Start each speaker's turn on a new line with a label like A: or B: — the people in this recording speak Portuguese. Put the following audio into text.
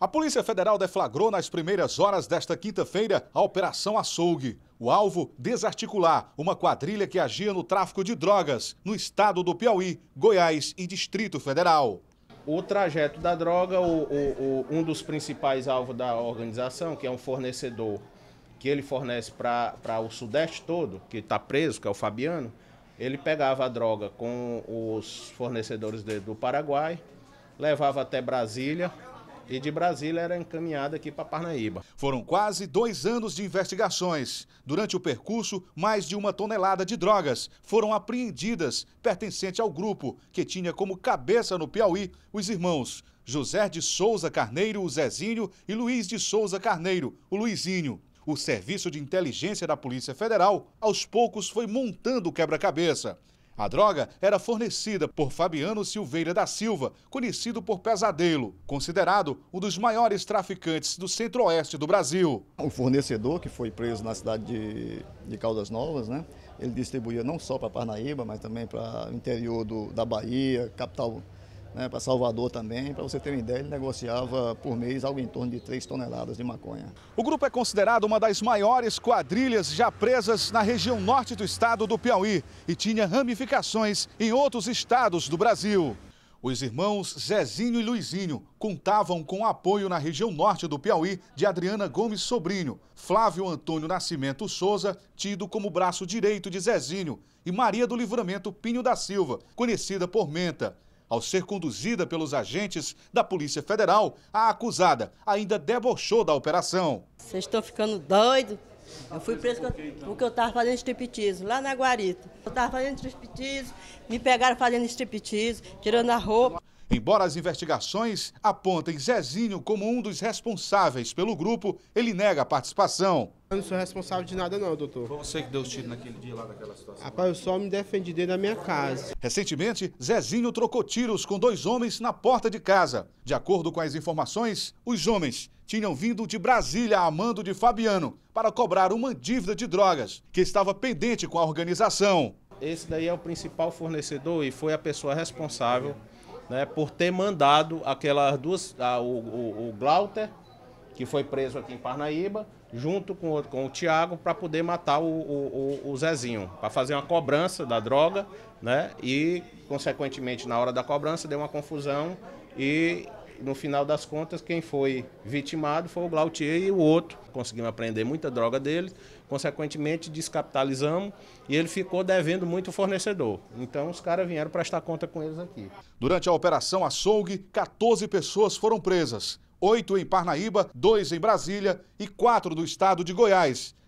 A: A Polícia Federal deflagrou nas primeiras horas desta quinta-feira a Operação Açougue. O alvo, desarticular uma quadrilha que agia no tráfico de drogas no estado do Piauí, Goiás e Distrito Federal.
B: O trajeto da droga, o, o, o, um dos principais alvos da organização, que é um fornecedor que ele fornece para o Sudeste todo, que está preso, que é o Fabiano, ele pegava a droga com os fornecedores do Paraguai, levava até Brasília, e
A: de Brasília era encaminhada aqui para Parnaíba. Foram quase dois anos de investigações. Durante o percurso, mais de uma tonelada de drogas foram apreendidas, pertencente ao grupo que tinha como cabeça no Piauí os irmãos José de Souza Carneiro, o Zezinho, e Luiz de Souza Carneiro, o Luizinho. O Serviço de Inteligência da Polícia Federal, aos poucos, foi montando o quebra-cabeça. A droga era fornecida por Fabiano Silveira da Silva, conhecido por Pesadelo, considerado um dos maiores traficantes do centro-oeste do Brasil. O fornecedor, que foi preso na cidade de, de Caldas Novas, né? ele distribuía não só para Parnaíba, mas também para o interior do, da Bahia, capital né, para Salvador também. Para você ter uma ideia, ele negociava por mês algo em torno de 3 toneladas de maconha. O grupo é considerado uma das maiores quadrilhas já presas na região norte do estado do Piauí e tinha ramificações em outros estados do Brasil. Os irmãos Zezinho e Luizinho contavam com apoio na região norte do Piauí de Adriana Gomes Sobrinho, Flávio Antônio Nascimento Souza, tido como braço direito de Zezinho, e Maria do Livramento Pinho da Silva, conhecida por Menta. Ao ser conduzida pelos agentes da Polícia Federal, a acusada ainda debochou da operação.
B: Vocês estão ficando doidos? Eu fui preso
A: porque eu estava fazendo striptease, lá na Guarita. Eu estava fazendo striptease, me pegaram fazendo striptease, tirando a roupa. Embora as investigações apontem Zezinho como um dos responsáveis pelo grupo, ele nega a participação. Eu não sou responsável de nada não, doutor. Foi você que deu os tiros naquele dia lá naquela situação? Rapaz, eu só me defendi dentro da minha casa. Recentemente, Zezinho trocou tiros com dois homens na porta de casa. De acordo com as informações, os homens tinham vindo de Brasília a mando de Fabiano para cobrar uma dívida de drogas que estava pendente com a organização.
B: Esse daí é o principal fornecedor e foi a pessoa responsável né, por ter mandado aquelas duas, a, o, o, o, Glauter, que foi preso aqui em Parnaíba, junto com, o, com o Tiago, para poder matar o, o, o Zezinho, para fazer uma cobrança da droga, né? E, consequentemente, na hora da cobrança, deu uma confusão e no final das contas, quem foi vitimado foi o Glautier e o outro. Conseguimos apreender muita droga dele, consequentemente descapitalizamos e ele ficou devendo muito o fornecedor. Então os caras vieram prestar conta com eles aqui.
A: Durante a operação açougue, 14 pessoas foram presas. Oito em Parnaíba, dois em Brasília e quatro do estado de Goiás.